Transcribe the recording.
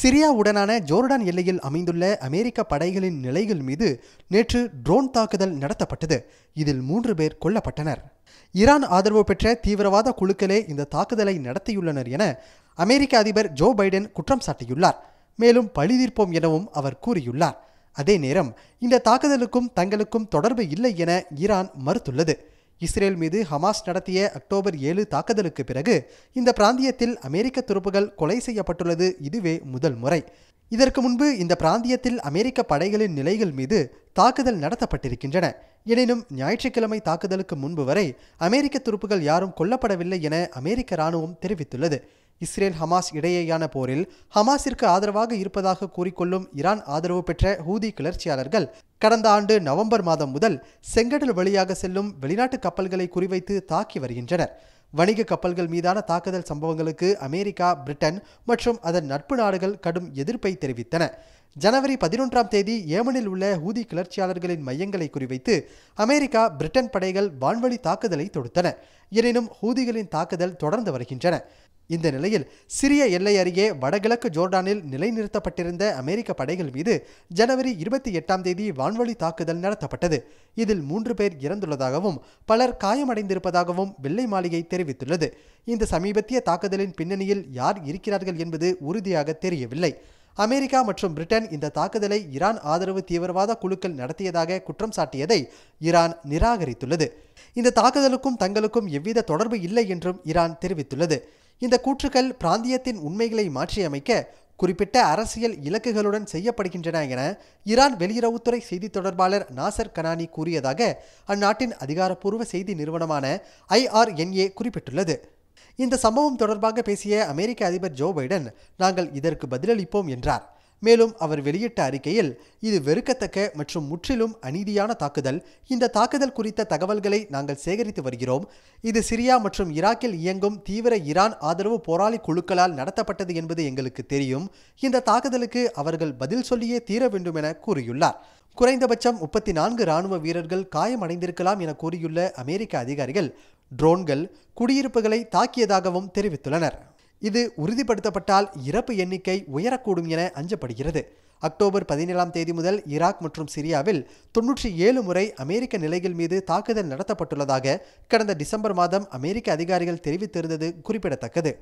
சிரியாவுடனான Jordan எல்லையில் அமைந்துள்ள அமெரிக்க படைகளின் நிலைகள் மீது நேற்று ட்ரோன் தாக்குதல் நடத்தப்பட்டது இதில் மூன்று பேர் கொல்லப்பட்டனர் ஈரான் ஆதரவு பெற்ற தீவிரவாத குழுக்களே இந்த தாக்குதலை நடத்தியுள்ளனர் என அமெரிக்க அதிபர் ஜோ பைடன் குற்றம் சாட்டியுள்ளார் மேலும் பழிதீர்ப்போம் எனவும் அவர் கூறியுள்ளார் அதே நேரம் இந்த தாக்குதலுக்கும் தங்களுக்கும் தொடர்பு இல்லை என ஈரான் மறுத்துள்ளது இஸ்ரேல் மீது ஹமாஸ் நடத்திய அக்டோபர் ஏழு தாக்குதலுக்கு பிறகு இந்த பிராந்தியத்தில் அமெரிக்க துருப்புகள் கொலை செய்யப்பட்டுள்ளது இதுவே முதல் முறை இதற்கு முன்பு இந்த பிராந்தியத்தில் அமெரிக்க படைகளின் நிலைகள் மீது தாக்குதல் நடத்தப்பட்டிருக்கின்றன எனினும் ஞாயிற்றுக்கிழமை தாக்குதலுக்கு முன்பு வரை அமெரிக்க துருப்புகள் யாரும் கொல்லப்படவில்லை என அமெரிக்க இராணுவம் தெரிவித்துள்ளது இஸ்ரேல் ஹமாஸ் இடையேயான போரில் ஹமாஸிற்கு ஆதரவாக இருப்பதாக கூறிக்கொள்ளும் ஈரான் ஆதரவு பெற்ற ஹூதி கிளர்ச்சியாளர்கள் கடந்த ஆண்டு நவம்பர் மாதம் முதல் செங்கடல் வழியாக செல்லும் வெளிநாட்டு கப்பல்களை குறிவைத்து தாக்கி வருகின்றனர் வணிக கப்பல்கள் மீதான தாக்குதல் சம்பவங்களுக்கு அமெரிக்கா பிரிட்டன் மற்றும் அதன் நட்பு நாடுகள் கடும் எதிர்ப்பை தெரிவித்தன ஜனவரி பதினொன்றாம் தேதி ஏமனில் உள்ள ஹூதி கிளர்ச்சியாளர்களின் மையங்களை குறிவைத்து அமெரிக்கா பிரிட்டன் படைகள் வான்வழி தாக்குதலை தொடுத்தன எனினும் ஹூதிகளின் தாக்குதல் தொடர்ந்து வருகின்றன இந்த நிலையில் சிரிய எல்லை அருகே வடகிழக்கு ஜோர்டானில் நிலைநிறுத்தப்பட்டிருந்த அமெரிக்க படைகள் மீது ஜனவரி இருபத்தி எட்டாம் தேதி வான்வழி தாக்குதல் நடத்தப்பட்டது இதில் மூன்று பேர் இறந்துள்ளதாகவும் பலர் காயமடைந்திருப்பதாகவும் வெள்ளை மாளிகை தெரிவித்துள்ளது இந்த சமீபத்திய தாக்குதலின் பின்னணியில் யார் இருக்கிறார்கள் என்பது உறுதியாக தெரியவில்லை அமெரிக்கா மற்றும் பிரிட்டன் இந்த தாக்குதலை ஈரான் ஆதரவு தீவிரவாத குழுக்கள் நடத்தியதாக குற்றம் சாட்டியதை ஈரான் நிராகரித்துள்ளது இந்த தாக்குதலுக்கும் தங்களுக்கும் எவ்வித தொடர்பு இல்லை என்றும் ஈரான் தெரிவித்துள்ளது இந்த கூற்றுக்கள் பிராந்தியத்தின் உண்மைகளை மாற்றியமைக்க குறிப்பிட்ட அரசியல் இலக்குகளுடன் செய்யப்படுகின்றன என ஈரான் வெளியுறவுத்துறை செய்தி தொடர்பாளர் நாசர் கனானி கூறியதாக அந்நாட்டின் அதிகாரப்பூர்வ செய்தி நிறுவனமான ஐஆர்என்ஏ குறிப்பிட்டுள்ளது இந்த சம்பவம் தொடர்பாக பேசிய அமெரிக்க அதிபர் ஜோ பைடன் நாங்கள் இதற்கு பதிலளிப்போம் என்றார் மேலும் அவர் வெளியிட்ட அறிக்கையில் இது வெறுக்கத்தக்க மற்றும் முற்றிலும் அநீதியான தாக்குதல் இந்த தாக்குதல் குறித்த தகவல்களை நாங்கள் சேகரித்து வருகிறோம் இது சிரியா மற்றும் ஈராக்கில் இயங்கும் தீவிர ஈரான் ஆதரவு போராளி குழுக்களால் நடத்தப்பட்டது என்பது எங்களுக்கு தெரியும் இந்த தாக்குதலுக்கு அவர்கள் பதில் சொல்லியே தீர வேண்டும் என கூறியுள்ளார் குறைந்தபட்சம் முப்பத்தி நான்கு ராணுவ வீரர்கள் காயமடைந்திருக்கலாம் என கூறியுள்ள அமெரிக்க அதிகாரிகள் ட்ரோன்கள் குடியிருப்புகளை தாக்கியதாகவும் தெரிவித்துள்ளனர் இது உறுதிப்படுத்தப்பட்டால் இறப்பு எண்ணிக்கை உயரக்கூடும் என அஞ்சப்படுகிறது அக்டோபர் பதினேழாம் தேதி முதல் ஈராக் மற்றும் சிரியாவில் தொன்னூற்றி ஏழு முறை அமெரிக்க நிலைகள் மீது தாக்குதல் நடத்தப்பட்டுள்ளதாக கடந்த டிசம்பர் மாதம் அமெரிக்க அதிகாரிகள் தெரிவித்திருந்தது குறிப்பிடத்தக்கது